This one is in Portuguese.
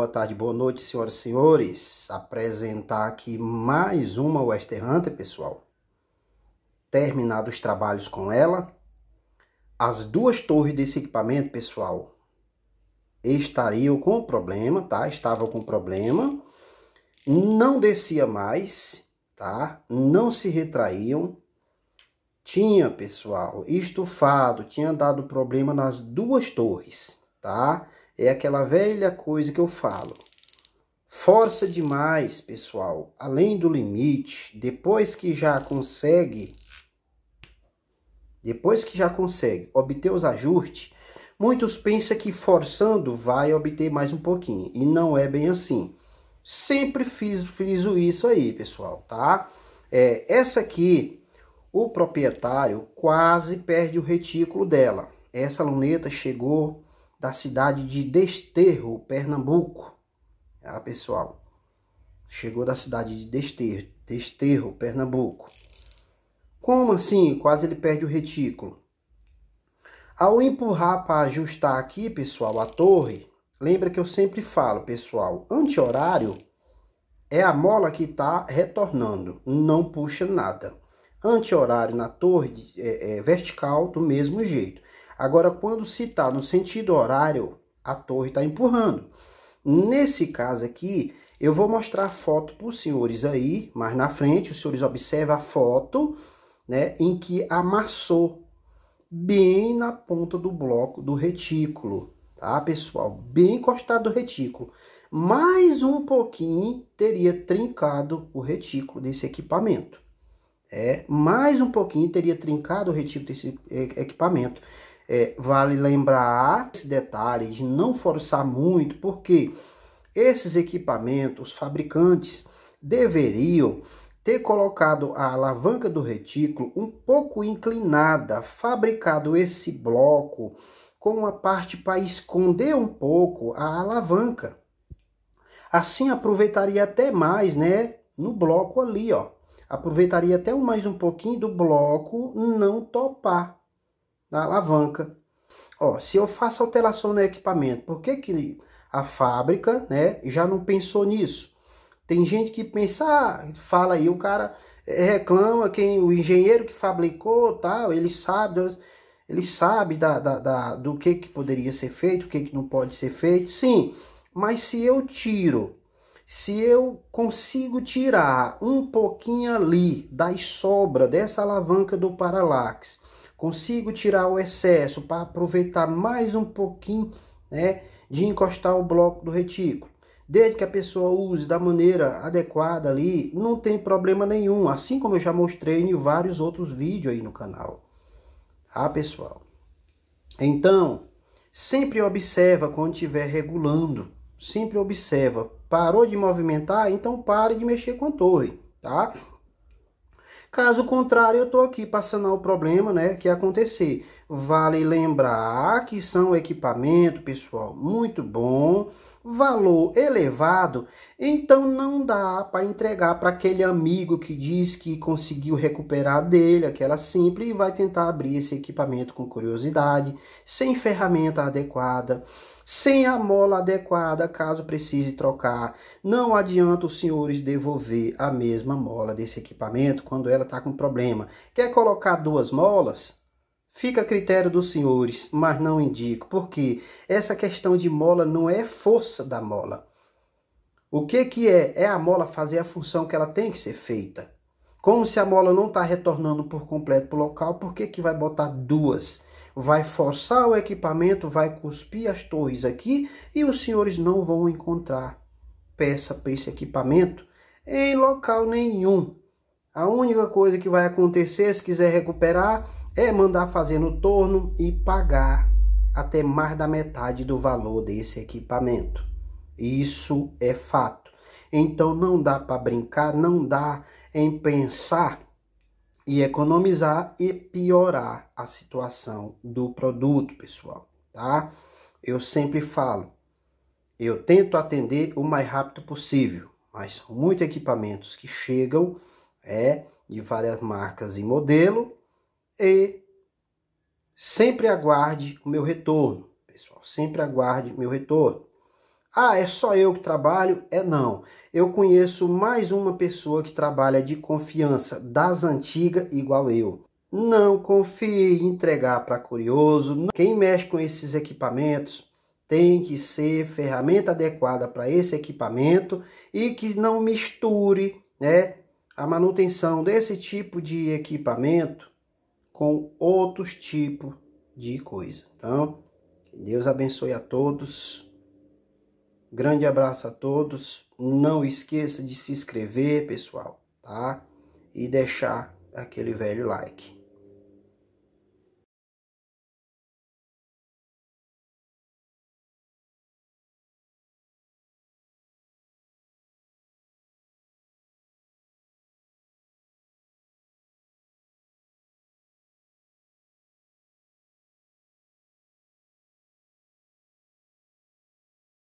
boa tarde, boa noite, senhoras e senhores. Apresentar aqui mais uma Western Hunter, pessoal. Terminados os trabalhos com ela. As duas torres desse equipamento, pessoal, estariam com problema, tá? Estavam com problema. Não descia mais, tá? Não se retraíam. Tinha, pessoal, estufado, tinha dado problema nas duas torres, Tá? É aquela velha coisa que eu falo. Força demais, pessoal, além do limite, depois que já consegue depois que já consegue obter os ajustes, muitos pensam que forçando vai obter mais um pouquinho, e não é bem assim. Sempre fiz, fiz isso aí, pessoal, tá? É, essa aqui, o proprietário quase perde o retículo dela. Essa luneta chegou da cidade de Desterro, Pernambuco. Ah, pessoal, chegou da cidade de Desterro, Desterro, Pernambuco. Como assim? Quase ele perde o retículo. Ao empurrar para ajustar aqui, pessoal, a torre, lembra que eu sempre falo, pessoal, anti-horário é a mola que está retornando, não puxa nada. Anti-horário na torre é, é, vertical, do mesmo jeito. Agora, quando se está no sentido horário, a torre está empurrando. Nesse caso aqui, eu vou mostrar a foto para os senhores aí, mais na frente, os senhores observam a foto, né, em que amassou bem na ponta do bloco do retículo, tá, pessoal? Bem encostado do retículo. Mais um pouquinho teria trincado o retículo desse equipamento. É, mais um pouquinho teria trincado o retículo desse é, equipamento. É, vale lembrar esse detalhe de não forçar muito, porque esses equipamentos, os fabricantes deveriam ter colocado a alavanca do retículo um pouco inclinada, fabricado esse bloco com uma parte para esconder um pouco a alavanca. Assim aproveitaria até mais, né, no bloco ali, ó. Aproveitaria até mais um pouquinho do bloco não topar na alavanca. Ó, se eu faço alteração no equipamento, por que, que a fábrica né, já não pensou nisso? Tem gente que pensa, ah, fala aí, o cara reclama, quem, o engenheiro que fabricou, tal, ele sabe, ele sabe da, da, da, do que, que poderia ser feito, o que, que não pode ser feito. Sim, mas se eu tiro, se eu consigo tirar um pouquinho ali das sobras dessa alavanca do paralaxe, consigo tirar o excesso para aproveitar mais um pouquinho né, de encostar o bloco do retículo. Desde que a pessoa use da maneira adequada ali, não tem problema nenhum, assim como eu já mostrei em vários outros vídeos aí no canal. ah, pessoal? Então, sempre observa quando estiver regulando, sempre observa. Parou de movimentar, então pare de mexer com a torre, tá? Caso contrário, eu estou aqui para sanar o problema né, que acontecer. Vale lembrar que são equipamento, pessoal, muito bom, valor elevado, então não dá para entregar para aquele amigo que diz que conseguiu recuperar dele aquela simples e vai tentar abrir esse equipamento com curiosidade, sem ferramenta adequada, sem a mola adequada, caso precise trocar. Não adianta os senhores devolver a mesma mola desse equipamento quando ela está com problema. Quer colocar duas molas? Fica a critério dos senhores, mas não indico, porque essa questão de mola não é força da mola. O que, que é? É a mola fazer a função que ela tem que ser feita. Como se a mola não está retornando por completo para o local, por que, que vai botar duas? Vai forçar o equipamento, vai cuspir as torres aqui e os senhores não vão encontrar peça para esse equipamento em local nenhum. A única coisa que vai acontecer, se quiser recuperar, é mandar fazer no torno e pagar até mais da metade do valor desse equipamento. Isso é fato. Então não dá para brincar, não dá em pensar e economizar e piorar a situação do produto, pessoal, tá? Eu sempre falo, eu tento atender o mais rápido possível, mas são muitos equipamentos que chegam, é, de várias marcas e modelo, e sempre aguarde o meu retorno, pessoal, sempre aguarde o meu retorno. Ah, é só eu que trabalho? É não. Eu conheço mais uma pessoa que trabalha de confiança das antigas igual eu. Não confie em entregar para curioso. Quem mexe com esses equipamentos tem que ser ferramenta adequada para esse equipamento e que não misture, né, a manutenção desse tipo de equipamento com outros tipos de coisa. Então, Deus abençoe a todos. Grande abraço a todos. Não esqueça de se inscrever, pessoal, tá? E deixar aquele velho like.